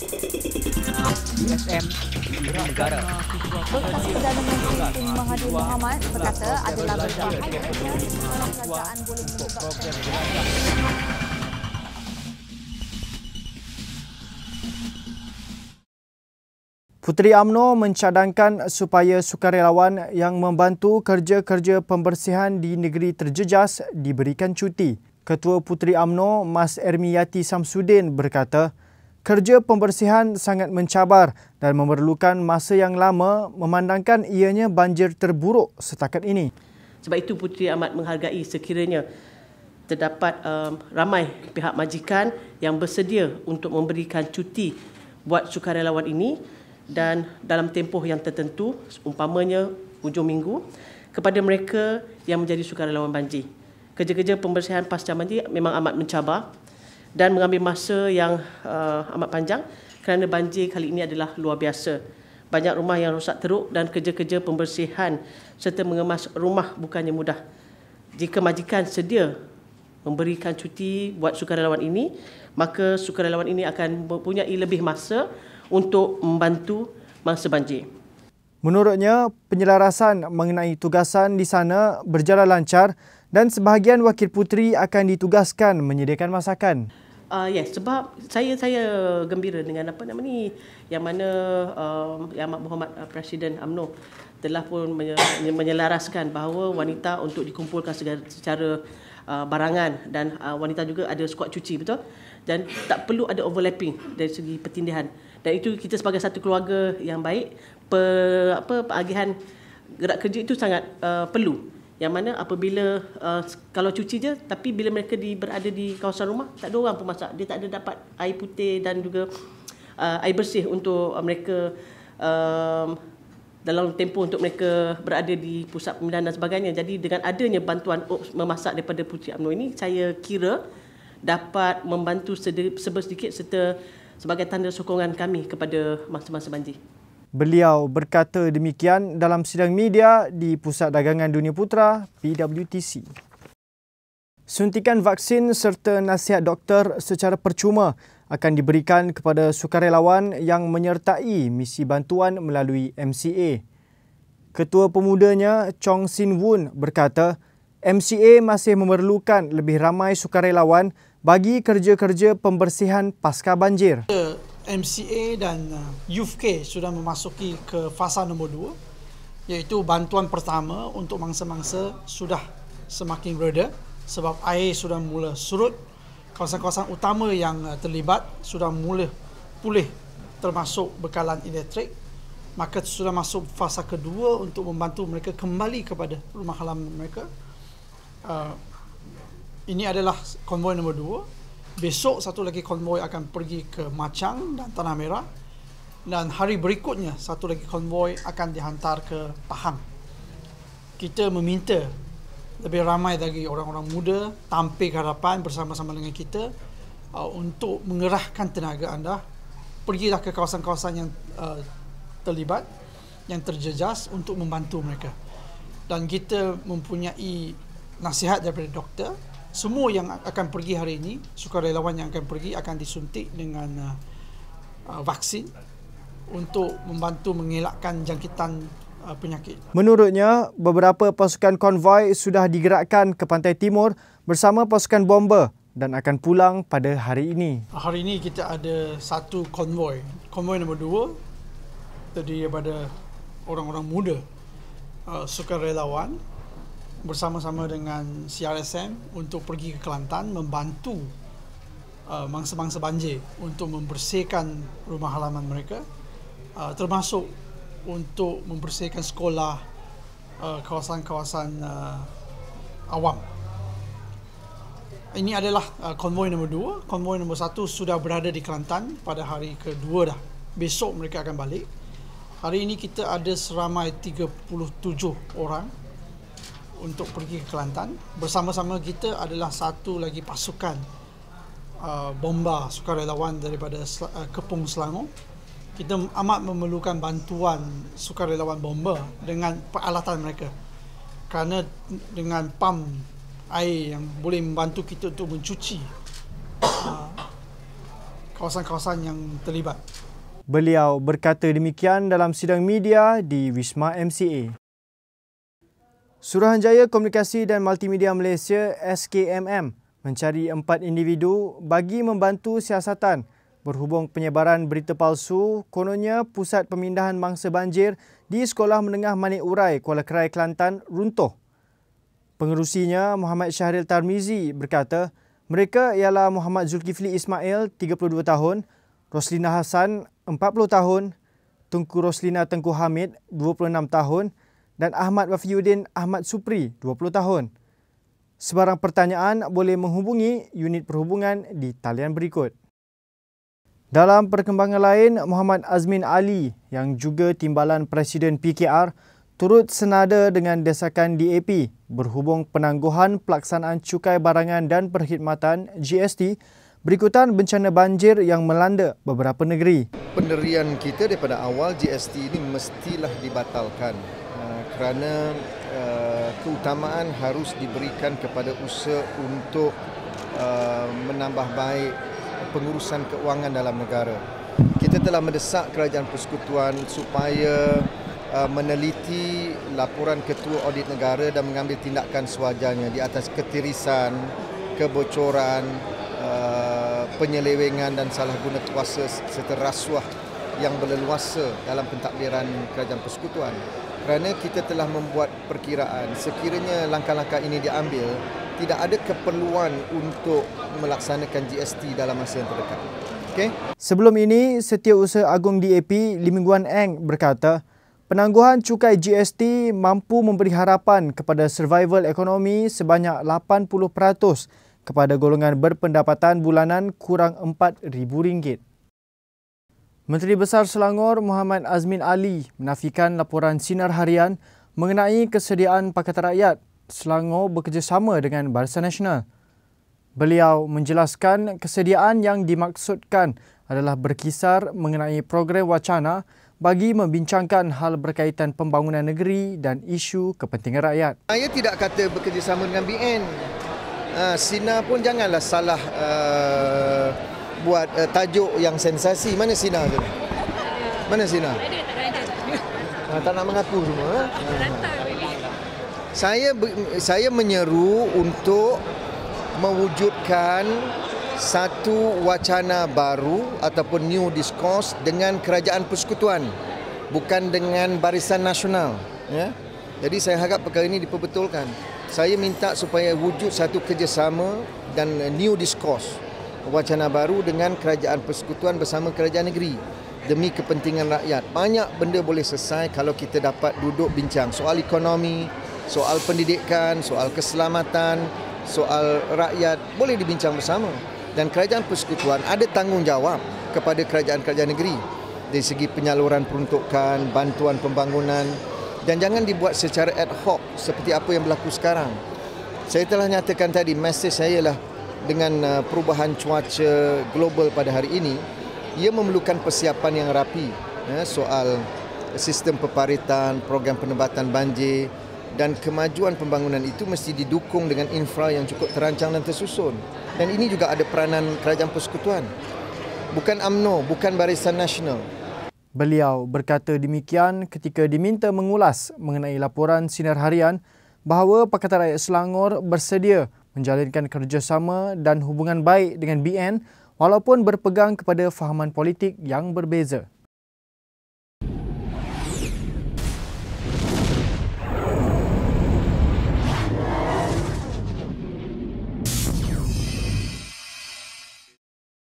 USM Negara. Perkasi Perdana Menteri Tun Mahathir Mohamad berkata adalah berbahaya kerajaan boleh menyebabkan. Puteri AMNO mencadangkan supaya sukarelawan yang membantu kerja-kerja pembersihan di negeri terjejas diberikan cuti. Ketua Puteri AMNO Mas Ermiyati Samsudin berkata, Kerja pembersihan sangat mencabar dan memerlukan masa yang lama memandangkan ianya banjir terburuk setakat ini. Sebab itu Puteri amat menghargai sekiranya terdapat um, ramai pihak majikan yang bersedia untuk memberikan cuti buat sukarelawan ini dan dalam tempoh yang tertentu, umpamanya hujung minggu, kepada mereka yang menjadi sukarelawan banjir. Kerja-kerja pembersihan pasca banjir memang amat mencabar dan mengambil masa yang uh, amat panjang kerana banjir kali ini adalah luar biasa. Banyak rumah yang rosak teruk dan kerja-kerja pembersihan serta mengemas rumah bukannya mudah. Jika majikan sedia memberikan cuti buat sukarelawan ini, maka sukarelawan ini akan mempunyai lebih masa untuk membantu mangsa banjir. Menurutnya, penyelarasan mengenai tugasan di sana berjalan lancar dan sebahagian wakil puteri akan ditugaskan menyediakan masakan. Uh, yes, sebab saya saya gembira dengan apa nama ni yang mana um, Yang Amat Muhammad uh, Presiden UMNO telah pun menyelaraskan bahawa wanita untuk dikumpulkan segala, secara uh, barangan dan uh, wanita juga ada skuad cuci betul dan tak perlu ada overlapping dari segi pertindihan dan itu kita sebagai satu keluarga yang baik per, apa peragihan gerak kerja itu sangat uh, perlu yang mana apabila uh, kalau cuci je tapi bila mereka di, berada di kawasan rumah tak ada orang pun masak dia tak ada dapat air putih dan juga uh, air bersih untuk uh, mereka um, dalam tempoh untuk mereka berada di pusat pemindahan dan sebagainya jadi dengan adanya bantuan Ops memasak daripada Puteri Amno ini saya kira dapat membantu sedi- sedikit serta sebagai tanda sokongan kami kepada masa-masa banjir Beliau berkata demikian dalam sidang media di Pusat Dagangan Dunia Putra, PWTC. Suntikan vaksin serta nasihat doktor secara percuma akan diberikan kepada sukarelawan yang menyertai misi bantuan melalui MCA. Ketua pemudanya Chong Sin Woon berkata, MCA masih memerlukan lebih ramai sukarelawan bagi kerja-kerja pembersihan pasca banjir. Okay, MCA dan UFK uh, sudah memasuki ke fasa nombor dua, iaitu bantuan pertama untuk mangsa-mangsa sudah semakin reda sebab air sudah mula surut kawasan-kawasan utama yang uh, terlibat sudah mula pulih termasuk bekalan elektrik maka sudah masuk fasa kedua untuk membantu mereka kembali kepada rumah halaman mereka uh, ini adalah konvoi nombor dua. Besok satu lagi konvoy akan pergi ke Macang dan Tanah Merah dan hari berikutnya satu lagi konvoy akan dihantar ke Pahang. Kita meminta lebih ramai lagi orang-orang muda tampil ke hadapan bersama-sama dengan kita uh, untuk mengerahkan tenaga anda. Pergilah ke kawasan-kawasan yang uh, terlibat, yang terjejas untuk membantu mereka. Dan kita mempunyai nasihat daripada doktor semua yang akan pergi hari ini sukarelawan yang akan pergi akan disuntik dengan uh, uh, vaksin untuk membantu mengelakkan jangkitan uh, penyakit. Menurutnya, beberapa pasukan konvoi sudah digerakkan ke pantai timur bersama pasukan bomber dan akan pulang pada hari ini. Hari ini kita ada satu konvoi. Konvoi nombor dua terdiri daripada orang-orang muda uh, sukarelawan bersama-sama dengan CRSM untuk pergi ke Kelantan membantu uh, mangsa-mangsa banjir untuk membersihkan rumah halaman mereka uh, termasuk untuk membersihkan sekolah uh, kawasan-kawasan uh, awam. Ini adalah uh, konvoi nombor dua. Konvoi nombor satu sudah berada di Kelantan pada hari kedua dah. Besok mereka akan balik. Hari ini kita ada seramai 37 orang untuk pergi ke Kelantan bersama-sama kita adalah satu lagi pasukan uh, bomba sukarelawan daripada Sel- uh, Kepung Selangor kita amat memerlukan bantuan sukarelawan bomba dengan peralatan mereka kerana dengan pam air yang boleh membantu kita untuk mencuci uh, kawasan-kawasan yang terlibat Beliau berkata demikian dalam sidang media di Wisma MCA Suruhanjaya Komunikasi dan Multimedia Malaysia SKMM mencari empat individu bagi membantu siasatan berhubung penyebaran berita palsu kononnya pusat pemindahan mangsa banjir di Sekolah Menengah Manik Urai, Kuala Kerai, Kelantan runtuh. Pengerusinya Muhammad Syahril Tarmizi berkata mereka ialah Muhammad Zulkifli Ismail, 32 tahun, Roslina Hassan, 40 tahun, Tengku Roslina Tengku Hamid, 26 tahun, dan Ahmad Wafiuddin Ahmad Supri, 20 tahun. Sebarang pertanyaan boleh menghubungi unit perhubungan di talian berikut. Dalam perkembangan lain, Muhammad Azmin Ali yang juga timbalan Presiden PKR turut senada dengan desakan DAP berhubung penangguhan pelaksanaan cukai barangan dan perkhidmatan GST Berikutan bencana banjir yang melanda beberapa negeri. Penderian kita daripada awal GST ini mestilah dibatalkan eh, kerana eh, keutamaan harus diberikan kepada usaha untuk eh, menambah baik pengurusan keuangan dalam negara. Kita telah mendesak kerajaan persekutuan supaya meneliti laporan ketua audit negara dan mengambil tindakan sewajarnya di atas ketirisan, kebocoran, penyelewengan dan salah guna kuasa serta rasuah yang berleluasa dalam pentadbiran kerajaan persekutuan kerana kita telah membuat perkiraan sekiranya langkah-langkah ini diambil tidak ada keperluan untuk melaksanakan GST dalam masa yang terdekat. Okay? Sebelum ini, Setiausaha Agung DAP Lim Guan Eng berkata, penangguhan cukai GST mampu memberi harapan kepada survival ekonomi sebanyak 80% kepada golongan berpendapatan bulanan kurang rm ringgit. Menteri Besar Selangor Muhammad Azmin Ali menafikan laporan sinar harian mengenai kesediaan Pakatan Rakyat Selangor bekerjasama dengan Barisan Nasional. Beliau menjelaskan kesediaan yang dimaksudkan adalah berkisar mengenai program wacana bagi membincangkan hal berkaitan pembangunan negeri dan isu kepentingan rakyat. Saya tidak kata bekerjasama dengan BN uh, Sina pun janganlah salah uh, buat uh, tajuk yang sensasi. Mana Sina tu? Mana Sina? Tak ada, tak nak mengaku semua. Eh? saya saya menyeru untuk mewujudkan satu wacana baru ataupun new discourse dengan kerajaan persekutuan bukan dengan barisan nasional ya jadi saya harap perkara ini diperbetulkan saya minta supaya wujud satu kerjasama dan new discourse wacana baru dengan kerajaan persekutuan bersama kerajaan negeri demi kepentingan rakyat. Banyak benda boleh selesai kalau kita dapat duduk bincang soal ekonomi, soal pendidikan, soal keselamatan, soal rakyat boleh dibincang bersama. Dan kerajaan persekutuan ada tanggungjawab kepada kerajaan-kerajaan negeri dari segi penyaluran peruntukan, bantuan pembangunan, dan jangan dibuat secara ad hoc seperti apa yang berlaku sekarang. Saya telah nyatakan tadi mesej saya ialah dengan uh, perubahan cuaca global pada hari ini ia memerlukan persiapan yang rapi eh, soal sistem peparitan, program penebatan banjir dan kemajuan pembangunan itu mesti didukung dengan infra yang cukup terancang dan tersusun. Dan ini juga ada peranan kerajaan persekutuan. Bukan AMNO, bukan Barisan Nasional, Beliau berkata demikian ketika diminta mengulas mengenai laporan sinar harian bahawa Pakatan Rakyat Selangor bersedia menjalinkan kerjasama dan hubungan baik dengan BN walaupun berpegang kepada fahaman politik yang berbeza.